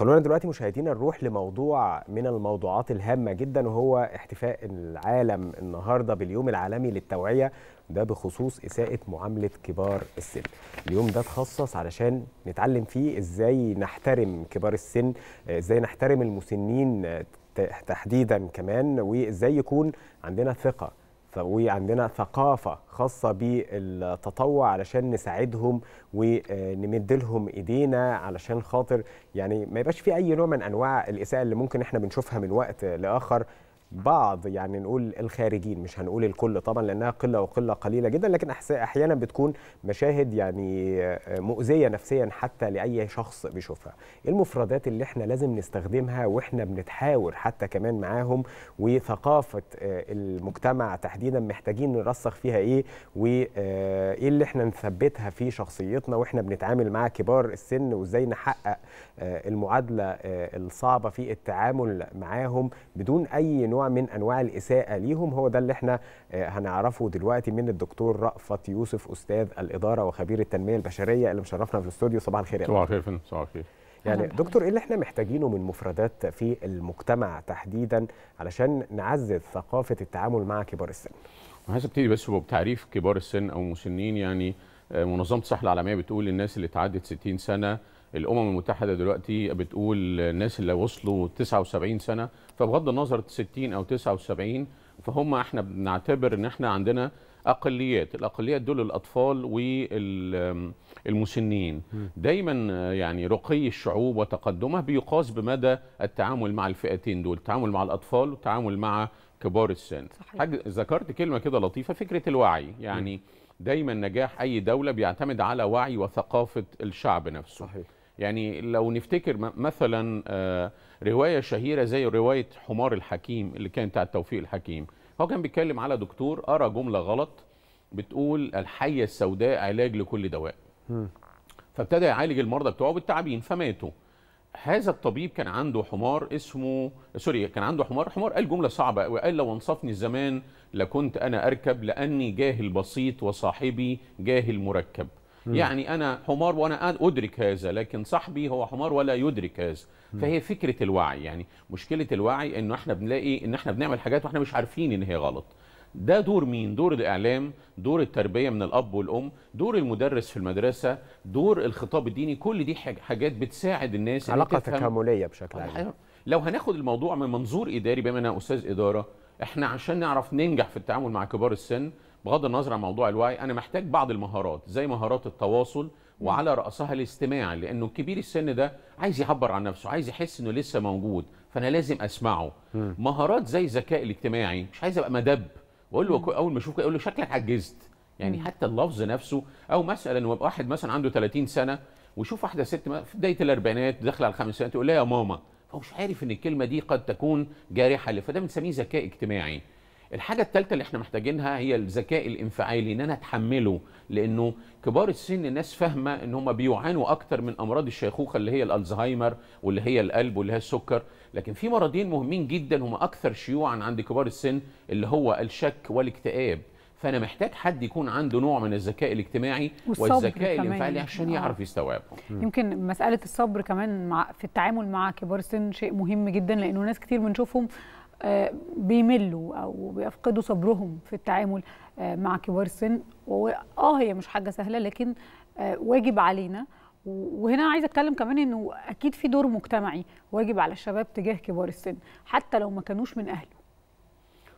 خلونا دلوقتي مشاهدينا نروح لموضوع من الموضوعات الهامة جدا وهو احتفاء العالم النهاردة باليوم العالمي للتوعية ده بخصوص إساءة معاملة كبار السن اليوم ده تخصص علشان نتعلم فيه إزاي نحترم كبار السن إزاي نحترم المسنين تحديدا كمان وإزاي يكون عندنا ثقة وعندنا ثقافة خاصة بالتطوع علشان نساعدهم ونمد لهم ايدينا علشان خاطر يعني ما يبقاش في اي نوع من انواع الاساءة اللي ممكن احنا بنشوفها من وقت لاخر بعض يعني نقول الخارجين مش هنقول الكل طبعا لانها قله وقله قليله جدا لكن احيانا بتكون مشاهد يعني آه، مؤذيه نفسيا حتى لاي شخص بيشوفها المفردات اللي احنا لازم نستخدمها واحنا بنتحاور حتى كمان معاهم وثقافه آه، المجتمع تحديدا محتاجين نرسخ فيها ايه وايه آه، اللي احنا نثبتها في شخصيتنا واحنا بنتعامل مع كبار السن وازاي نحقق المعادله الصعبه في التعامل معاهم بدون اي نوع نوع من انواع الاساءه ليهم هو ده اللي احنا آه، هنعرفه دلوقتي من الدكتور رأفت يوسف استاذ الاداره وخبير التنميه البشريه اللي مشرفنا في الاستوديو صباح الخير صباح الخير صباح الخير يعني دكتور ايه اللي احنا محتاجينه من مفردات في المجتمع تحديدا علشان نعزز ثقافه التعامل مع كبار السن عايز ابتدي بس بتعريف كبار السن او مسنين يعني آه، منظمه الصحه العالميه بتقول الناس اللي تعدت 60 سنه الامم المتحده دلوقتي بتقول الناس اللي وصلوا 79 سنه فبغض النظر 60 او 79 فهم احنا بنعتبر ان احنا عندنا اقليات الاقليات دول الاطفال والمسنين دايما يعني رقي الشعوب وتقدمها بيقاس بمدى التعامل مع الفئتين دول التعامل مع الاطفال والتعامل مع كبار السن حاجة ذكرت كلمه كده لطيفه فكره الوعي يعني دايما نجاح اي دوله بيعتمد على وعي وثقافه الشعب نفسه صحيح. يعني لو نفتكر مثلا آه، رواية شهيرة زي رواية حمار الحكيم اللي كانت بتاعت توفيق الحكيم هو كان بيتكلم على دكتور قرا جملة غلط بتقول الحية السوداء علاج لكل دواء فابتدى يعالج المرضى بتوعه بالتعابين فماتوا هذا الطبيب كان عنده حمار اسمه سوري كان عنده حمار حمار قال جمله صعبه قوي قال لو انصفني الزمان لكنت انا اركب لاني جاهل بسيط وصاحبي جاهل مركب م. يعني أنا حمار وأنا أدرك هذا لكن صاحبي هو حمار ولا يدرك هذا فهي فكرة الوعي يعني مشكلة الوعي إنه إحنا بنلاقي إن إحنا بنعمل حاجات وإحنا مش عارفين إن هي غلط ده دور مين؟ دور الإعلام، دور التربية من الأب والأم، دور المدرس في المدرسة، دور الخطاب الديني، كل دي حاجات بتساعد الناس علاقة تكاملية بشكل عام لو هناخد الموضوع من منظور إداري بما أنا أستاذ إدارة، إحنا عشان نعرف ننجح في التعامل مع كبار السن بغض النظر عن موضوع الوعي انا محتاج بعض المهارات زي مهارات التواصل وعلى راسها الاستماع لانه كبير السن ده عايز يعبر عن نفسه عايز يحس انه لسه موجود فانا لازم اسمعه مهارات زي الذكاء الاجتماعي مش عايز ابقى مدب واقول له اول ما اشوفك اقول له شكلك عجزت يعني حتى اللفظ نفسه او مثلا واحد مثلا عنده 30 سنه ويشوف واحده ست في بدايه الاربعينات داخله على الخمسينات يقول لها يا ماما هو مش عارف ان الكلمه دي قد تكون جارحه فده بنسميه ذكاء اجتماعي الحاجه الثالثه اللي احنا محتاجينها هي الذكاء الانفعالي ان انا اتحمله لانه كبار السن الناس فاهمه ان هم بيعانوا اكتر من امراض الشيخوخه اللي هي الالزهايمر واللي هي القلب واللي هي السكر لكن في مرضين مهمين جدا هم اكثر شيوعا عند كبار السن اللي هو الشك والاكتئاب فانا محتاج حد يكون عنده نوع من الذكاء الاجتماعي والذكاء الانفعالي يعني. عشان يعرف آه. يستوعبه يمكن مساله الصبر كمان مع في التعامل مع كبار السن شيء مهم جدا لانه ناس كتير بنشوفهم آه، بيملوا او بيفقدوا صبرهم في التعامل آه، مع كبار السن واه هي مش حاجه سهله لكن آه، واجب علينا وهنا عايزه اتكلم كمان انه اكيد في دور مجتمعي واجب على الشباب تجاه كبار السن حتى لو ما كانوش من اهله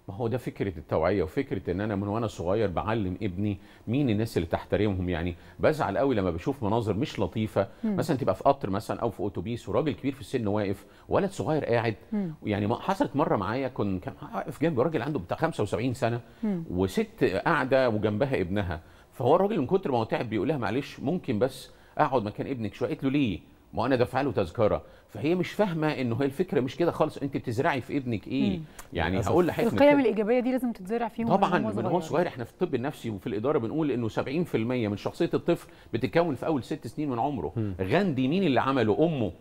ما هو ده فكره التوعيه وفكره ان انا من وانا صغير بعلم ابني مين الناس اللي تحترمهم يعني بزعل قوي لما بشوف مناظر مش لطيفه مم. مثلا تبقى في قطر مثلا او في اتوبيس وراجل كبير في السن واقف ولد صغير قاعد مم. يعني حصلت مره معايا كان كان واقف جنبي راجل عنده بتاع 75 سنه مم. وست قاعده وجنبها ابنها فهو الراجل من كتر ما هو تعب بيقول لها معلش ممكن بس اقعد مكان ابنك شويه قالت له ليه ما انا دافع له تذكره فهي مش فاهمه انه هي الفكره مش كده خالص انت بتزرعي في ابنك ايه مم. يعني هقول لحضرتك القيم الايجابيه دي لازم تتزرع فيهم طبعا من هو صغير احنا في الطب النفسي وفي الاداره بنقول انه 70% من شخصيه الطفل بتتكون في اول ست سنين من عمره مم. غاندي مين اللي عمله امه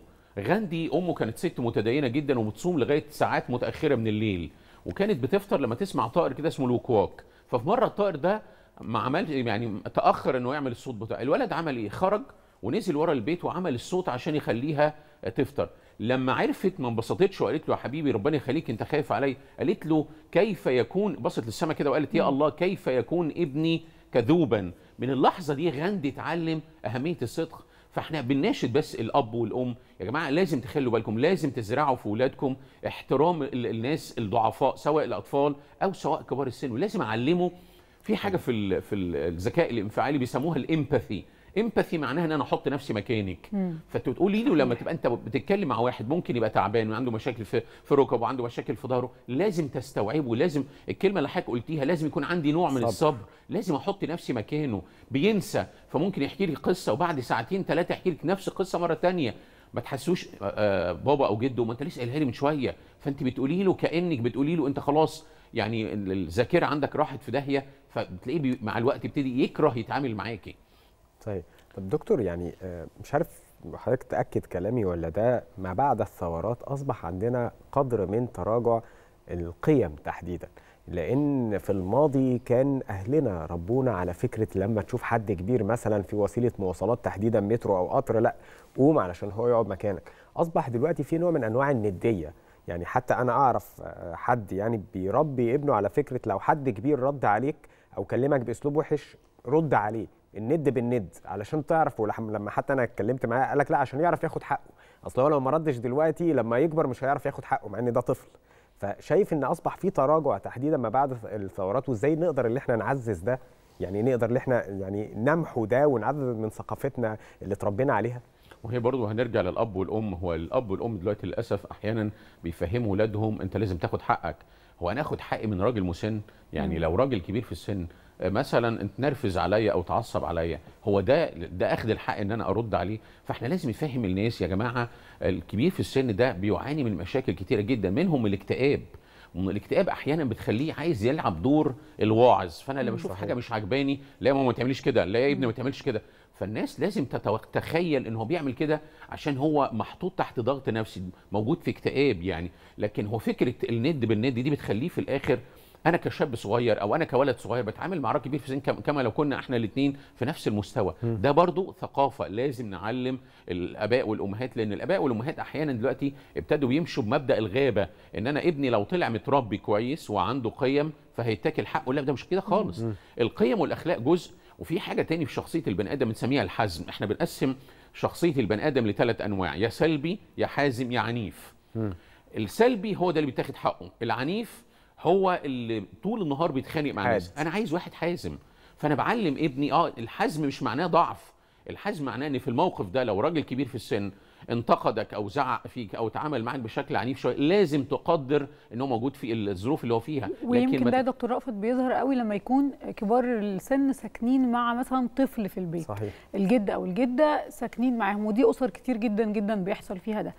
غاندي امه كانت ست متدينه جدا وبتصوم لغايه ساعات متاخره من الليل وكانت بتفطر لما تسمع طائر كده اسمه الوكواك ففي مره الطائر ده ما عملش يعني تاخر انه يعمل الصوت بتاعه الولد عمل ايه خرج ونزل ورا البيت وعمل الصوت عشان يخليها تفطر لما عرفت ما انبسطتش وقالت له يا حبيبي ربنا يخليك انت خايف عليا قالت له كيف يكون بصت للسماء كده وقالت يا الله كيف يكون ابني كذوبا من اللحظه دي غاندي اتعلم اهميه الصدق فاحنا بنناشد بس الاب والام يا جماعه لازم تخلوا بالكم لازم تزرعوا في اولادكم احترام الناس الضعفاء سواء الاطفال او سواء كبار السن ولازم اعلمه في حاجه في في الذكاء الانفعالي بيسموها الامباثي امباثي معناها ان انا احط نفسي مكانك فتقولي له لما تبقى انت بتتكلم مع واحد ممكن يبقى تعبان وعنده مشاكل في في ركبه وعنده مشاكل في ظهره لازم تستوعبه لازم الكلمه اللي حضرتك قلتيها لازم يكون عندي نوع من صبر. الصبر لازم احط نفسي مكانه بينسى فممكن يحكي لي قصه وبعد ساعتين ثلاثه يحكي لك نفس القصه مره ثانيه ما تحسوش آه، آه، بابا او جده ما انت لسه قايلها لي من شويه فانت بتقولي له كانك بتقولي له انت خلاص يعني الذاكره عندك راحت في داهيه فبتلاقيه مع الوقت يبتدي يكره يتعامل معاكي طيب طب دكتور يعني آه، مش عارف حضرتك تاكد كلامي ولا ده ما بعد الثورات اصبح عندنا قدر من تراجع القيم تحديدا لان في الماضي كان اهلنا ربونا على فكره لما تشوف حد كبير مثلا في وسيله مواصلات تحديدا مترو او قطر لا قوم علشان هو يقعد مكانك اصبح دلوقتي في نوع من انواع النديه يعني حتى انا اعرف آه، حد يعني بيربي ابنه على فكره لو حد كبير رد عليك او كلمك باسلوب وحش رد عليه الند بالند علشان تعرف لما حتى انا اتكلمت معاه قال لك لا عشان يعرف ياخد حقه اصل هو لو ما ردش دلوقتي لما يكبر مش هيعرف ياخد حقه مع ان ده طفل فشايف ان اصبح في تراجع تحديدا ما بعد الثورات وازاي نقدر ان احنا نعزز ده يعني نقدر ان احنا يعني نمحو ده ونعزز من ثقافتنا اللي اتربينا عليها وهي برضه هنرجع للاب والام هو الاب والام دلوقتي للاسف احيانا بيفهموا اولادهم انت لازم تاخد حقك هو انا اخد حقي من راجل مسن يعني لو راجل كبير في السن مثلا اتنرفز عليا او تعصب عليا هو ده ده اخد الحق ان انا ارد عليه فاحنا لازم نفهم الناس يا جماعه الكبير في السن ده بيعاني من مشاكل كتيره جدا منهم الاكتئاب الاكتئاب احيانا بتخليه عايز يلعب دور الواعظ فانا لما اشوف حاجه مش عجباني لا يا ماما ما تعمليش كده لا يا ابني ما تعملش كده فالناس لازم تتخيل ان هو بيعمل كده عشان هو محطوط تحت ضغط نفسي موجود في اكتئاب يعني لكن هو فكره الند بالند دي بتخليه في الاخر انا كشاب صغير او انا كولد صغير بتعامل مع راجل كبير في سن كما لو كنا احنا الاثنين في نفس المستوى م. ده برضو ثقافه لازم نعلم الاباء والامهات لان الاباء والامهات احيانا دلوقتي ابتدوا يمشوا بمبدا الغابه ان انا ابني لو طلع متربي كويس وعنده قيم فهيتاكل حقه لا ده مش كده خالص م. القيم والاخلاق جزء وفي حاجه تاني في شخصيه البني ادم بنسميها الحزم احنا بنقسم شخصيه البني ادم لثلاث انواع يا سلبي يا حازم يا عنيف م. السلبي هو ده اللي بيتاخد حقه العنيف هو اللي طول النهار بيتخانق مع الناس انا عايز واحد حازم فانا بعلم ابني اه الحزم مش معناه ضعف الحزم معناه ان في الموقف ده لو راجل كبير في السن انتقدك او زعق فيك او تعامل معاك بشكل عنيف شويه لازم تقدر ان هو موجود في الظروف اللي هو فيها ويمكن لكن ده يا دكتور رأفت بيظهر قوي لما يكون كبار السن ساكنين مع مثلا طفل في البيت صحيح. الجد او الجده ساكنين معاهم ودي اسر كتير جدا جدا بيحصل فيها ده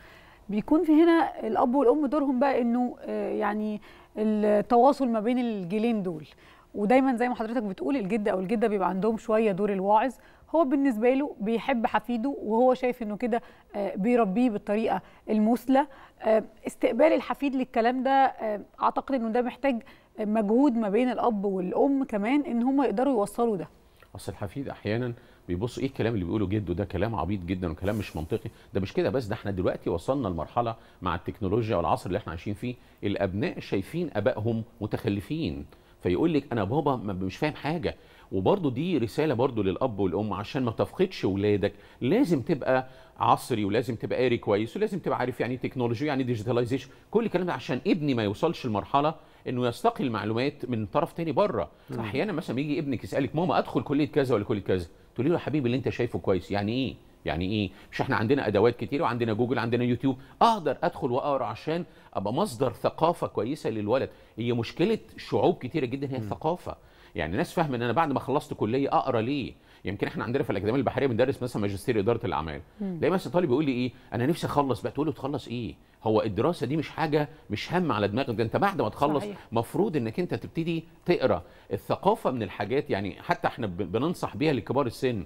بيكون في هنا الاب والام دورهم بقى انه آه، يعني التواصل ما بين الجيلين دول ودايما زي ما حضرتك بتقول الجد او الجده بيبقى عندهم شويه دور الواعظ هو بالنسبه له بيحب حفيده وهو شايف انه كده آه، بيربيه بالطريقه المثلى آه، استقبال الحفيد للكلام ده آه، اعتقد انه ده محتاج مجهود ما بين الاب والام كمان ان هم يقدروا يوصلوا ده اصل الحفيد احيانا بيبصوا ايه الكلام اللي بيقوله جده ده كلام عبيط جدا وكلام مش منطقي ده مش كده بس ده احنا دلوقتي وصلنا لمرحله مع التكنولوجيا والعصر اللي احنا عايشين فيه الابناء شايفين ابائهم متخلفين فيقول لك انا بابا مش فاهم حاجه وبرضه دي رساله برضه للاب والام عشان ما تفقدش ولادك لازم تبقى عصري ولازم تبقى قاري كويس ولازم تبقى عارف يعني تكنولوجيا يعني ديجيتاليزيشن كل الكلام ده عشان ابني ما يوصلش لمرحله انه يستقي المعلومات من طرف تاني بره احيانا مثلا يجي ابنك يسالك ماما ادخل كليه كذا ولا كليه كذا تقولي له يا حبيبي اللي انت شايفه كويس يعني ايه يعني ايه مش احنا عندنا ادوات كتير وعندنا جوجل عندنا يوتيوب اقدر ادخل واقرا عشان ابقى مصدر ثقافه كويسه للولد هي مشكله شعوب كتيره جدا هي الثقافه يعني ناس فاهمه ان انا بعد ما خلصت كليه اقرا ليه يمكن احنا عندنا في الاكاديميه البحريه بندرس مثلا ماجستير اداره الاعمال تلاقي مثلا طالب يقول لي ايه انا نفسي اخلص بقى تقول له تخلص ايه هو الدراسه دي مش حاجه مش هم على دماغك ده انت بعد ما تخلص مفروض انك انت تبتدي تقرا الثقافه من الحاجات يعني حتى احنا بننصح بيها لكبار السن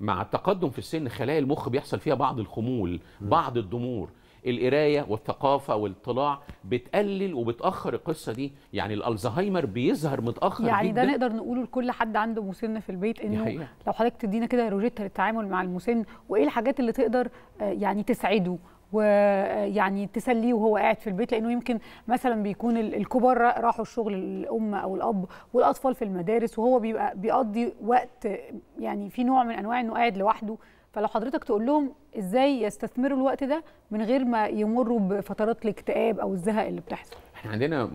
مع التقدم في السن خلايا المخ بيحصل فيها بعض الخمول بعض الضمور القرايه والثقافه والاطلاع بتقلل وبتاخر القصه دي يعني الالزهايمر بيظهر متاخر يعني جدا. ده نقدر نقوله لكل حد عنده مسن في البيت انه لو حضرتك تدينا كده روجيتا للتعامل مع المسن وايه الحاجات اللي تقدر آه، يعني تسعده ويعني آه، تسليه وهو قاعد في البيت لانه يمكن مثلا بيكون الكبار راحوا الشغل الام او الاب والاطفال في المدارس وهو بيبقى بيقضي وقت يعني في نوع من انواع انه قاعد لوحده فلو حضرتك تقول لهم ازاي يستثمروا الوقت ده من غير ما يمروا بفترات الاكتئاب او الزهق اللي بتحصل احنا عندنا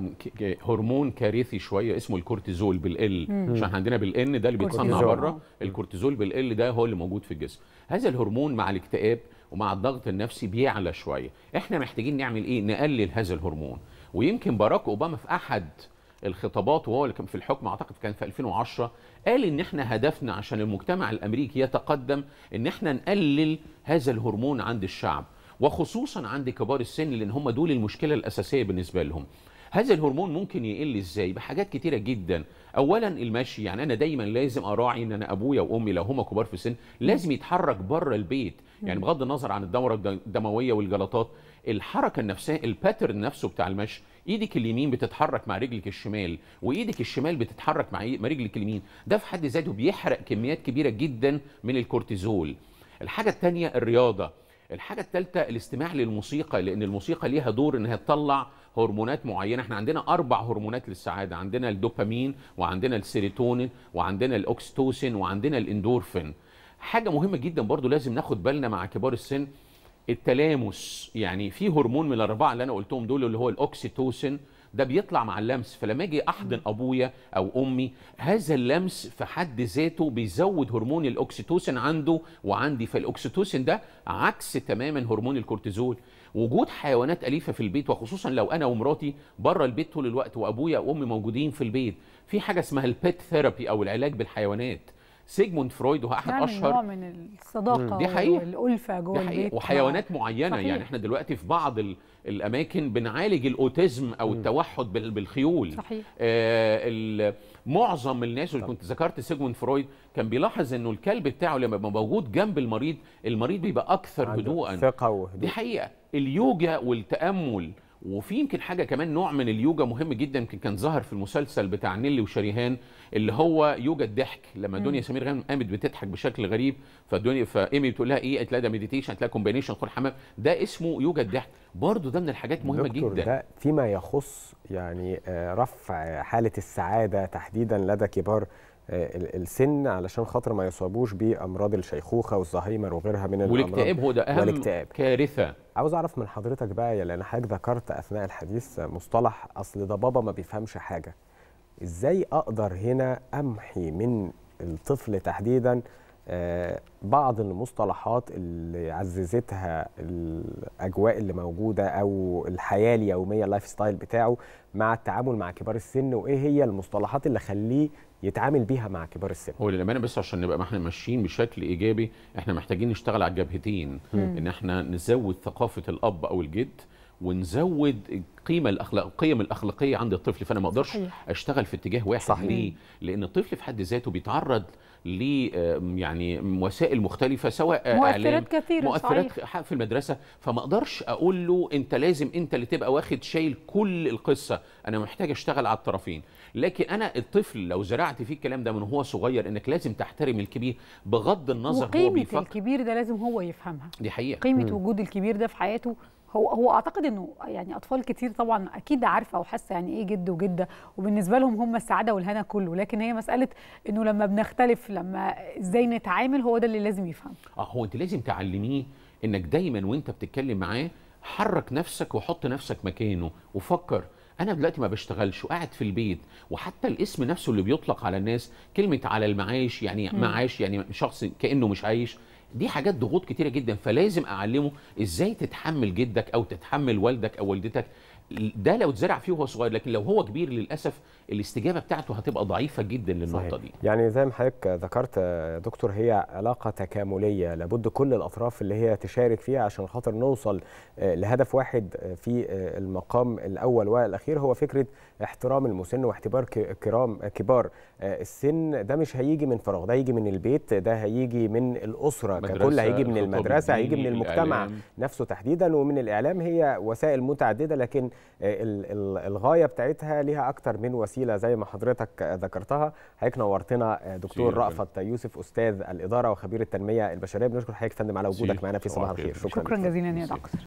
هرمون كارثي شويه اسمه الكورتيزول بالال عشان احنا عندنا بالان ده اللي بيتصنع بره الكورتيزول بالال ده هو اللي موجود في الجسم هذا الهرمون مع الاكتئاب ومع الضغط النفسي بيعلى شويه احنا محتاجين نعمل ايه نقلل هذا الهرمون ويمكن باراك اوباما في احد الخطابات وهو اللي كان في الحكم اعتقد كان في 2010 قال ان احنا هدفنا عشان المجتمع الامريكي يتقدم ان احنا نقلل هذا الهرمون عند الشعب وخصوصا عند كبار السن لان هم دول المشكله الاساسيه بالنسبه لهم هذا الهرمون ممكن يقل ازاي بحاجات كتيره جدا اولا المشي يعني انا دايما لازم اراعي ان انا ابويا وامي لو هما كبار في السن لازم يتحرك بره البيت يعني بغض النظر عن الدوره الدمويه والجلطات الحركه النفسيه الباترن نفسه بتاع المشي ايدك اليمين بتتحرك مع رجلك الشمال وايدك الشمال بتتحرك مع رجلك اليمين ده في حد ذاته بيحرق كميات كبيره جدا من الكورتيزول الحاجه الثانيه الرياضه الحاجه الثالثه الاستماع للموسيقى لان الموسيقى ليها دور انها تطلع هرمونات معينه احنا عندنا اربع هرمونات للسعاده عندنا الدوبامين وعندنا السيروتونين وعندنا الاوكستوسين وعندنا الاندورفين حاجه مهمه جدا برضو لازم ناخد بالنا مع كبار السن التلامس يعني في هرمون من الاربعه اللي انا قلتهم دول اللي هو الاوكسيتوسن ده بيطلع مع اللمس فلما اجي احضن ابويا او امي هذا اللمس في حد ذاته بيزود هرمون الاوكسيتوسن عنده وعندي فالاوكسيتوسن ده عكس تماما هرمون الكورتيزول وجود حيوانات اليفه في البيت وخصوصا لو انا ومراتي بره البيت طول الوقت وابويا وامي موجودين في البيت في حاجه اسمها البيت ثيرابي او العلاج بالحيوانات سيجموند فرويد وهو احد يعني اشهر نوع من الصداقه دي حقيقة. والالفه جوه دي حقيقة. البيت وحيوانات نعم. معينه يعني صحيح. يعني احنا دلوقتي في بعض الاماكن بنعالج الاوتيزم او التوحد بالخيول صحيح آه معظم الناس اللي كنت ذكرت سيجموند فرويد كان بيلاحظ انه الكلب بتاعه لما بيبقى موجود جنب المريض المريض بيبقى اكثر هدوءا ثقه وهدوء دي حقيقه اليوجا والتامل وفي يمكن حاجه كمان نوع من اليوجا مهم جدا يمكن كان ظهر في المسلسل بتاع نيلي وشريهان اللي هو يوجا الضحك لما دنيا سمير غانم قامت بتضحك بشكل غريب فدنيا فايمي بتقول لها ايه قالت لها ده مديتيشن قالت لها كومبينيشن خد حمام ده اسمه يوجا الضحك برضه ده من الحاجات مهمه جدا ده فيما يخص يعني آه، رفع حاله السعاده تحديدا لدى كبار آه، السن علشان خاطر ما يصابوش بامراض الشيخوخه والزهايمر وغيرها من الامراض والاكتئاب هو ده اهم والاكتئاب. كارثه عاوز اعرف من حضرتك بقى لان حضرتك ذكرت اثناء الحديث مصطلح اصل ده بابا ما بيفهمش حاجه ازاي اقدر هنا امحي من الطفل تحديدا آه، بعض المصطلحات اللي عززتها الاجواء اللي موجوده او الحياه اليوميه اللايف ستايل بتاعه مع التعامل مع كبار السن وايه هي المصطلحات اللي خليه يتعامل بيها مع كبار السن هو للامانه بس عشان نبقى ما احنا ماشيين بشكل ايجابي احنا محتاجين نشتغل على الجبهتين مم. ان احنا نزود ثقافه الاب او الجد ونزود القيمه الاخلاق القيم الاخلاقيه عند الطفل فانا ما اقدرش اشتغل في اتجاه واحد صحيح. ليه لان الطفل في حد ذاته بيتعرض ل يعني وسائل مختلفه سواء مؤثرات كثيره مؤثرات صحيح. في المدرسه فما اقدرش اقول له انت لازم انت اللي تبقى واخد شايل كل القصه انا محتاج اشتغل على الطرفين لكن انا الطفل لو زرعت فيه الكلام ده من هو صغير انك لازم تحترم الكبير بغض النظر هو بيفكر قيمه الكبير ده لازم هو يفهمها دي حقيقه قيمه وجود الكبير ده في حياته هو هو اعتقد انه يعني اطفال كتير طبعا اكيد عارفه وحاسه يعني ايه جد وجده وبالنسبه لهم هم السعاده والهنا كله لكن هي مساله انه لما بنختلف لما ازاي نتعامل هو ده اللي لازم يفهم اه هو انت لازم تعلميه انك دايما وانت بتتكلم معاه حرك نفسك وحط نفسك مكانه وفكر انا دلوقتي ما بشتغلش وقاعد في البيت وحتى الاسم نفسه اللي بيطلق على الناس كلمه على المعاش يعني معاش يعني شخص كانه مش عايش دي حاجات ضغوط كتيره جدا فلازم اعلمه ازاي تتحمل جدك او تتحمل والدك او والدتك ده لو اتزرع فيه وهو صغير لكن لو هو كبير للاسف الاستجابه بتاعته هتبقى ضعيفه جدا للنقطه صحيح. دي يعني زي ما حضرتك ذكرت يا دكتور هي علاقه تكامليه لابد كل الاطراف اللي هي تشارك فيها عشان خاطر نوصل آه، لهدف واحد آه، في آه، المقام الاول والاخير هو فكره احترام المسن واحتبار كرام كبار السن ده مش هيجي من فراغ ده هيجي من البيت ده هيجي من الاسره ككل هيجي من المدرسه هيجي من المجتمع الإعلام. نفسه تحديدا ومن الاعلام هي وسائل متعدده لكن آه، الغايه بتاعتها ليها اكتر من وسيله زي ما حضرتك ذكرتها حضرتك نورتنا آه، دكتور رأفت يوسف استاذ الاداره وخبير التنميه البشريه بنشكر حضرتك فندم على وجودك معنا في صباح الخير شكرا شكرا جزيلا يا دكتور